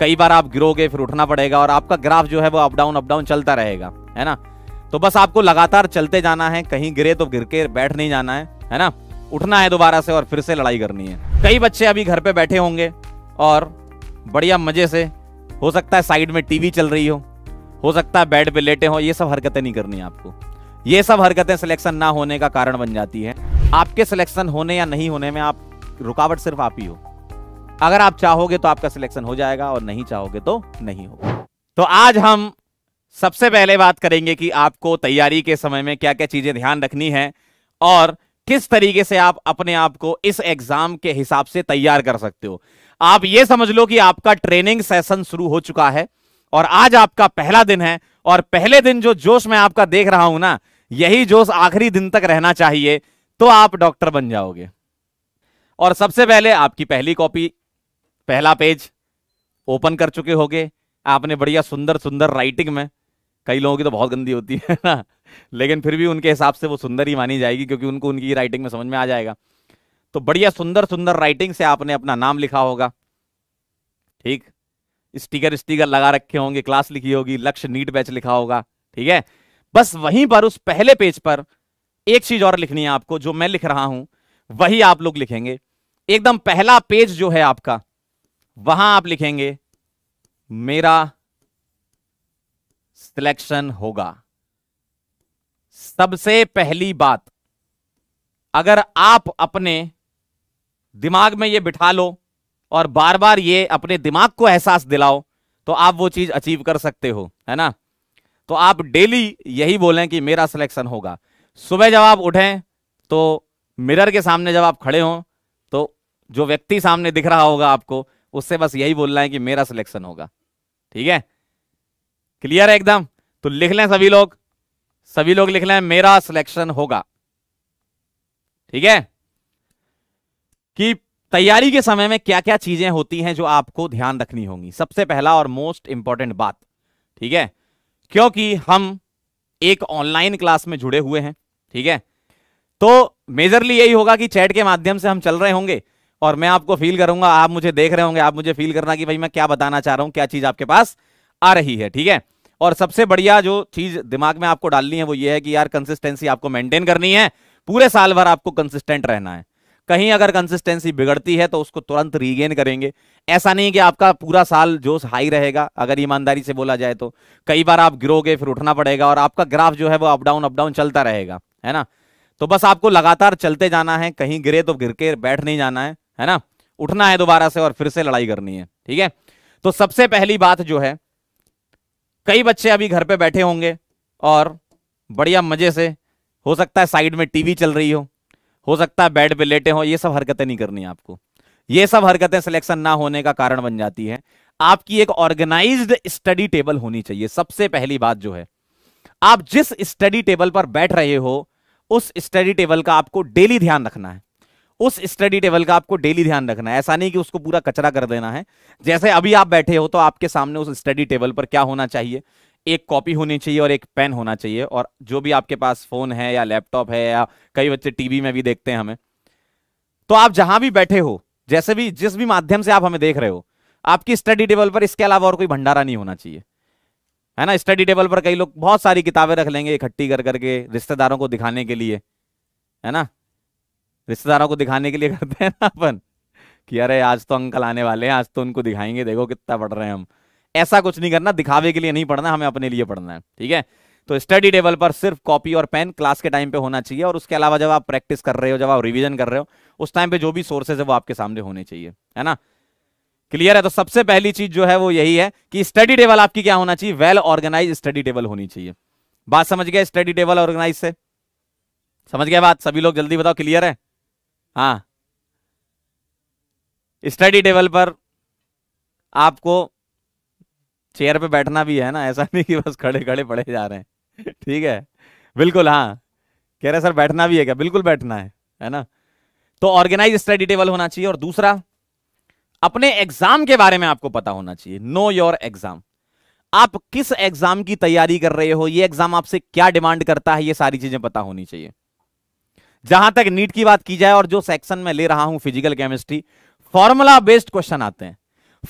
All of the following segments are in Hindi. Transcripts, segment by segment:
कई बार आप गिरोगे फिर उठना पड़ेगा और आपका ग्राफ जो है वो अप डाउन अप डाउन चलता रहेगा है ना तो बस आपको लगातार चलते जाना है कहीं गिरे तो गिर के बैठ नहीं जाना है है ना उठना है दोबारा से और फिर से लड़ाई करनी है कई बच्चे अभी घर पे बैठे होंगे और बढ़िया मजे से हो सकता है साइड में टीवी चल रही हो हो सकता है बेड पे लेटे हो ये सब हरकतें नहीं करनी आपको ये सब हरकतें सिलेक्शन ना होने का कारण बन जाती है आपके सिलेक्शन होने या नहीं होने में आप रुकावट सिर्फ आप ही हो अगर आप चाहोगे तो आपका सिलेक्शन हो जाएगा और नहीं चाहोगे तो नहीं होगा तो आज हम सबसे पहले बात करेंगे कि आपको तैयारी के समय में क्या क्या चीजें ध्यान रखनी है और किस तरीके से आप अपने आप को इस एग्जाम के हिसाब से तैयार कर सकते हो आप ये समझ लो कि आपका ट्रेनिंग सेशन शुरू हो चुका है और आज आपका पहला दिन है और पहले दिन जो जोश मैं आपका देख रहा हूं ना यही जोश आखिरी दिन तक रहना चाहिए तो आप डॉक्टर बन जाओगे और सबसे पहले आपकी पहली कॉपी पहला पेज ओपन कर चुके होगे आपने बढ़िया सुंदर सुंदर राइटिंग में कई लोगों की तो बहुत गंदी होती है ना लेकिन फिर भी उनके हिसाब से वो सुंदर ही मानी जाएगी क्योंकि उनको उनकी राइटिंग में समझ में आ जाएगा तो बढ़िया सुंदर सुंदर राइटिंग से आपने अपना नाम लिखा होगा ठीक स्टिकर स्टिकर लगा रखे होंगे क्लास लिखी होगी लक्ष्य नीट बैच लिखा होगा ठीक है बस वहीं पर उस पहले पेज पर एक चीज और लिखनी है आपको जो मैं लिख रहा हूं वही आप लोग लिखेंगे एकदम पहला पेज जो है आपका वहां आप लिखेंगे मेरा सिलेक्शन होगा सबसे पहली बात अगर आप अपने दिमाग में ये बिठा लो और बार बार ये अपने दिमाग को एहसास दिलाओ तो आप वो चीज अचीव कर सकते हो है ना तो आप डेली यही बोलें कि मेरा सिलेक्शन होगा सुबह जब आप उठें तो मिरर के सामने जब आप खड़े हों तो जो व्यक्ति सामने दिख रहा होगा आपको उससे बस यही बोलना है कि मेरा सिलेक्शन होगा ठीक है क्लियर है एकदम तो लिख लें सभी लोग सभी लोग लिख लें मेरा सिलेक्शन होगा ठीक है कि तैयारी के समय में क्या क्या चीजें होती हैं जो आपको ध्यान रखनी होंगी सबसे पहला और मोस्ट इंपॉर्टेंट बात ठीक है क्योंकि हम एक ऑनलाइन क्लास में जुड़े हुए हैं ठीक है तो मेजरली यही होगा कि चैट के माध्यम से हम चल रहे होंगे और मैं आपको फील करूंगा आप मुझे देख रहे होंगे आप मुझे फील करना कि भाई मैं क्या बताना चाह रहा हूं क्या चीज आपके पास आ रही है ठीक है और सबसे बढ़िया जो चीज दिमाग में आपको डालनी है वो ये है कि यार कंसिस्टेंसी आपको मेंटेन करनी है पूरे साल भर आपको कंसिस्टेंट रहना है कहीं अगर कंसिस्टेंसी बिगड़ती है तो उसको तुरंत रीगेन करेंगे ऐसा नहीं कि आपका पूरा साल जोश हाई रहेगा अगर ईमानदारी से बोला जाए तो कई बार आप गिरोगे फिर उठना पड़ेगा और आपका ग्राफ जो है वो अप डाउन अप डाउन चलता रहेगा है ना तो बस आपको लगातार चलते जाना है कहीं गिरे तो गिर के बैठ नहीं जाना है है ना उठना है दोबारा से और फिर से लड़ाई करनी है ठीक है तो सबसे पहली बात जो है कई बच्चे अभी घर पे बैठे होंगे और बढ़िया मजे से हो सकता है साइड में टीवी चल रही हो हो सकता है बेड पे लेटे हो ये सब हरकतें नहीं करनी आपको ये सब हरकतें सिलेक्शन ना होने का कारण बन जाती है आपकी एक ऑर्गेनाइज्ड स्टडी टेबल होनी चाहिए सबसे पहली बात जो है आप जिस स्टडी टेबल पर बैठ रहे हो उस स्टडी टेबल का आपको डेली ध्यान रखना है उस स्टडी टेबल का आपको डेली ध्यान रखना है ऐसा नहीं कि उसको पूरा कचरा कर देना है जैसे अभी आप बैठे हो तो आपके सामने उस स्टडी टेबल पर क्या होना चाहिए एक कॉपी होनी चाहिए और एक पेन होना चाहिए और जो भी आपके पास फोन है या लैपटॉप है या कई बच्चे टीवी में भी देखते हैं हमें तो आप जहां भी बैठे हो जैसे भी जिस भी माध्यम से आप हमें देख रहे हो आपकी स्टडी टेबल पर इसके अलावा और कोई भंडारा नहीं होना चाहिए है ना स्टडी टेबल पर कई लोग बहुत सारी किताबें रख लेंगे इकट्ठी कर करके रिश्तेदारों को दिखाने के लिए है ना रिश्तेदारों को दिखाने के लिए करते हैं ना अपन कि अरे आज तो अंकल आने वाले हैं आज तो उनको दिखाएंगे देखो कितना पढ़ रहे हैं हम ऐसा कुछ नहीं करना दिखावे के लिए नहीं पढ़ना हमें अपने लिए पढ़ना है ठीक है तो स्टडी टेबल पर सिर्फ कॉपी और पेन क्लास के टाइम पे होना चाहिए और उसके अलावा जब आप प्रैक्टिस कर रहे हो जब आप रिविजन कर रहे हो उस टाइम पे जो भी सोर्सेज है वो आपके सामने होने चाहिए है ना क्लियर है तो सबसे पहली चीज जो है वो यही है कि स्टडी टेबल आपकी क्या होना चाहिए वेल ऑर्गेनाइज स्टडी टेबल होनी चाहिए बात समझ गया स्टडी टेबल ऑर्गेनाइज से समझ गया बात सभी लोग जल्दी बताओ क्लियर है हाँ स्टडी टेबल पर आपको चेयर पे बैठना भी है ना ऐसा नहीं कि बस खड़े खड़े पड़े जा रहे हैं ठीक है बिल्कुल हाँ कह रहे सर बैठना भी है क्या बिल्कुल बैठना है है ना तो ऑर्गेनाइज स्टडी टेबल होना चाहिए और दूसरा अपने एग्जाम के बारे में आपको पता होना चाहिए नो योर एग्जाम आप किस एग्जाम की तैयारी कर रहे हो ये एग्जाम आपसे क्या डिमांड करता है ये सारी चीजें पता होनी चाहिए जहां तक नीट की बात की जाए और जो सेक्शन में ले रहा हूं physical chemistry formula based question आते हैं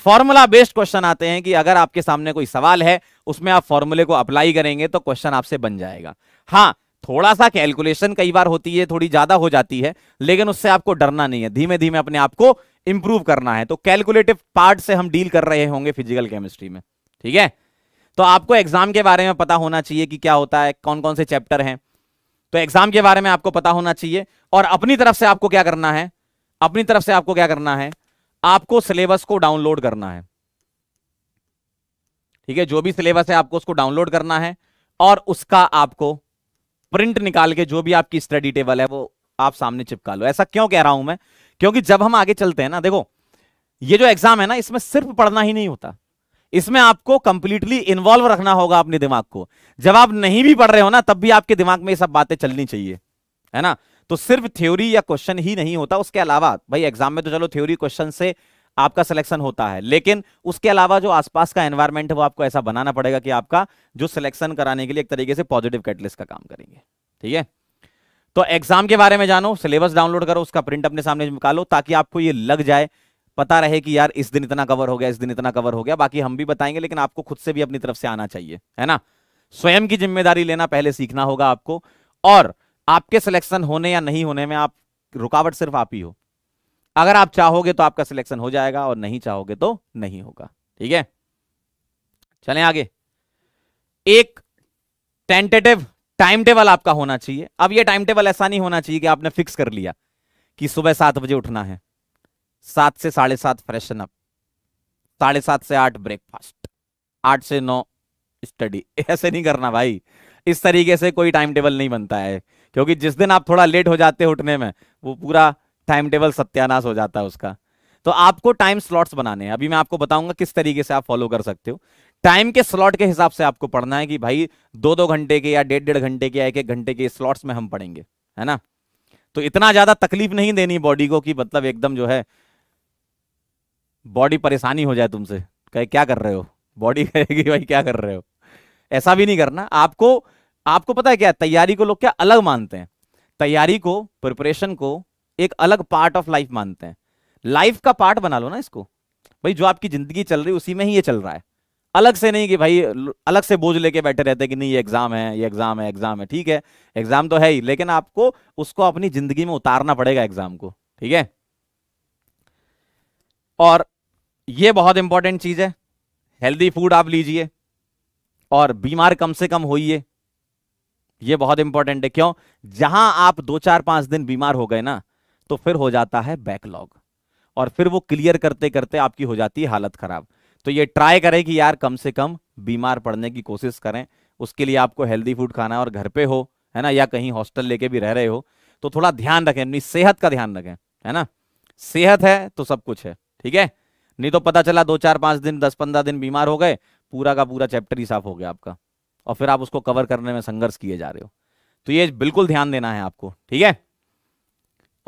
फॉर्मूला बेस्ड क्वेश्चन आते हैं कि अगर आपके सामने कोई सवाल है उसमें आप फॉर्मूले को अप्लाई करेंगे तो क्वेश्चन आपसे बन जाएगा हाँ थोड़ा सा कैलकुलेशन कई बार होती है थोड़ी ज्यादा हो जाती है लेकिन उससे आपको डरना नहीं है धीमे धीमे अपने आप को इंप्रूव करना है तो कैलकुलेटिव पार्ट से हम डील कर रहे होंगे फिजिकल केमिस्ट्री में ठीक है तो आपको एग्जाम के बारे में पता होना चाहिए कि क्या होता है कौन कौन से चैप्टर हैं तो एग्जाम के बारे में आपको पता होना चाहिए और अपनी तरफ से आपको क्या करना है अपनी तरफ से आपको क्या करना है आपको सिलेबस को डाउनलोड करना है ठीक है जो भी सिलेबस है आपको उसको डाउनलोड करना है और उसका आपको प्रिंट निकाल के जो भी आपकी स्टडी टेबल है वो आप सामने चिपका लो ऐसा क्यों कह रहा हूं मैं क्योंकि जब हम आगे चलते हैं ना देखो ये जो एग्जाम है ना इसमें सिर्फ पढ़ना ही नहीं होता इसमें आपको कंप्लीटली इन्वॉल्व रखना होगा अपने दिमाग को जब आप नहीं भी पढ़ रहे हो ना तब भी आपके दिमाग में ये सब बातें चलनी चाहिए है ना तो सिर्फ थ्योरी या क्वेश्चन ही नहीं होता उसके अलावा भाई एग्जाम में तो चलो थ्योरी क्वेश्चन से आपका सिलेक्शन होता है लेकिन उसके अलावा जो आसपास का एनवायरमेंट है वो आपको ऐसा बनाना पड़ेगा कि आपका जो सिलेक्शन कराने के लिए एक तरीके से पॉजिटिव कैटलिस्ट का काम करेंगे ठीक है तो एग्जाम के बारे में जानो सिलेबस डाउनलोड करो उसका प्रिंट अपने सामने निकालो ताकि आपको ये लग जाए पता रहे कि यार इस दिन इतना कवर हो गया इस दिन इतना कवर हो गया बाकी हम भी बताएंगे लेकिन आपको खुद से भी अपनी तरफ से आना चाहिए है ना स्वयं की जिम्मेदारी लेना पहले सीखना होगा आपको और आपके सिलेक्शन होने या नहीं होने में आप रुकावट सिर्फ आप ही हो अगर आप चाहोगे तो आपका सिलेक्शन हो जाएगा और नहीं चाहोगे तो नहीं होगा ठीक है चलें आगे एक टेंटेटिव टाइम टेबल आपका होना चाहिए अब ये टाइम टेबल ऐसा नहीं होना चाहिए कि आपने फिक्स कर लिया कि सुबह सात बजे उठना है सात से साढ़े सात फ्रेशन अप साढ़े सात से आठ ब्रेकफास्ट आठ से नौ स्टडी ऐसे नहीं करना भाई इस तरीके से कोई टाइम टेबल नहीं बनता है क्योंकि जिस दिन आप थोड़ा लेट हो जाते हैं उठने में वो पूरा टाइम टेबल सत्यानाश हो जाता है उसका तो आपको टाइम स्लॉट्स बनाने हैं अभी मैं आपको बताऊंगा किस तरीके से आप फॉलो कर सकते हो टाइम के स्लॉट के हिसाब से आपको पढ़ना है कि भाई दो दो घंटे के या डेढ़ डेढ़ घंटे के या एक एक घंटे के स्लॉट्स में हम पढ़ेंगे है ना तो इतना ज्यादा तकलीफ नहीं देनी बॉडी को कि मतलब एकदम जो है बॉडी परेशानी हो जाए तुमसे कहे क्या कर रहे हो बॉडी कहेगी भाई क्या कर रहे हो ऐसा भी नहीं करना आपको आपको पता है क्या तैयारी को लोग क्या अलग मानते हैं तैयारी को प्रिपरेशन को एक अलग पार्ट ऑफ लाइफ मानते हैं लाइफ का पार्ट बना लो ना इसको भाई जो आपकी जिंदगी चल रही है उसी में ही ये चल रहा है अलग से नहीं कि भाई अलग से बोझ लेके बैठे रहते कि नहीं ये एग्जाम है ये एग्जाम है एग्जाम है ठीक है एग्जाम तो है ही लेकिन आपको उसको अपनी जिंदगी में उतारना पड़ेगा एग्जाम को ठीक है और ये बहुत इंपॉर्टेंट चीज है हेल्दी फूड आप लीजिए और बीमार कम से कम होइए ये बहुत इंपॉर्टेंट है क्यों जहां आप दो चार पांच दिन बीमार हो गए ना तो फिर हो जाता है बैकलॉग और फिर वो क्लियर करते करते आपकी हो जाती है हालत खराब तो ये ट्राई करें कि यार कम से कम बीमार पड़ने की कोशिश करें उसके लिए आपको हेल्दी फूड खाना है और घर पे हो है ना या कहीं हॉस्टल लेके भी रह रहे हो तो थोड़ा ध्यान रखें अपनी सेहत का ध्यान रखें है ना सेहत है तो सब कुछ है ठीक है नहीं तो पता चला दो चार पांच दिन दस पंद्रह दिन बीमार हो गए पूरा का पूरा चैप्टर ही साफ हो गया आपका और फिर आप उसको कवर करने में संघर्ष किए जा रहे हो तो ये बिल्कुल ध्यान देना है आपको ठीक है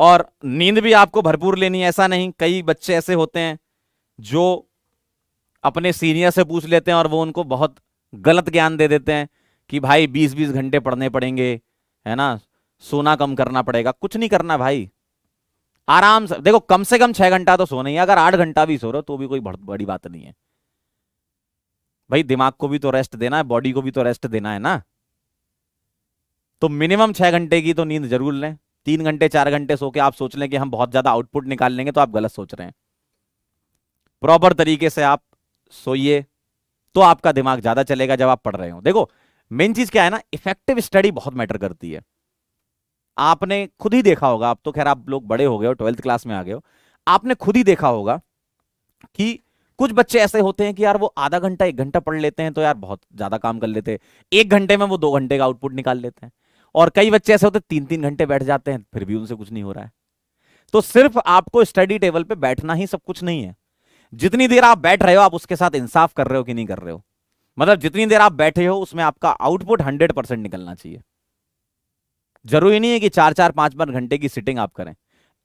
और नींद भी आपको भरपूर लेनी है ऐसा नहीं कई बच्चे ऐसे होते हैं जो अपने सीनियर से पूछ लेते हैं और वो उनको बहुत गलत ज्ञान दे देते हैं कि भाई बीस बीस घंटे पढ़ने पड़ेंगे है ना सोना कम करना पड़ेगा कुछ नहीं करना भाई आराम से देखो कम से कम छह घंटा तो सोना ही अगर आठ घंटा भी सो रहे हो तो भी कोई बड़ी बात नहीं है भाई दिमाग को भी तो रेस्ट देना है बॉडी को भी तो रेस्ट देना है ना तो मिनिमम छह घंटे की तो नींद जरूर लें तीन घंटे चार घंटे सो के आप सोच लें कि हम बहुत ज्यादा आउटपुट निकाल लेंगे तो आप गलत सोच रहे हैं प्रॉपर तरीके से आप सोइए तो आपका दिमाग ज्यादा चलेगा जब आप पढ़ रहे हो देखो मेन चीज क्या है ना इफेक्टिव स्टडी बहुत मैटर करती है आपने खुद ही देखा होगा अब तो खैर आप लोग बड़े हो गए हो ट्वेल्थ क्लास में आ गए हो आपने खुद ही देखा होगा कि कुछ बच्चे ऐसे होते हैं कि यार वो आधा घंटा एक घंटा पढ़ लेते हैं तो यार बहुत ज्यादा काम कर लेते हैं एक घंटे में वो दो घंटे का आउटपुट निकाल लेते हैं और कई बच्चे ऐसे होते हैं तीन तीन घंटे बैठ जाते हैं फिर भी उनसे कुछ नहीं हो रहा है तो सिर्फ आपको स्टडी टेबल पर बैठना ही सब कुछ नहीं है जितनी देर आप बैठ रहे हो आप उसके साथ इंसाफ कर रहे हो कि नहीं कर रहे हो मतलब जितनी देर आप बैठे हो उसमें आपका आउटपुट हंड्रेड परसेंट निकलना चाहिए जरूरी नहीं है कि चार चार पांच पांच घंटे की सिटिंग आप करें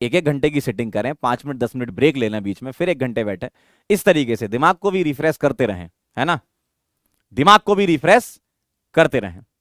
एक एक घंटे की सिटिंग करें पांच मिनट दस मिनट ब्रेक ले लें बीच में फिर एक घंटे बैठे इस तरीके से दिमाग को भी रिफ्रेश करते रहें है ना दिमाग को भी रिफ्रेश करते रहें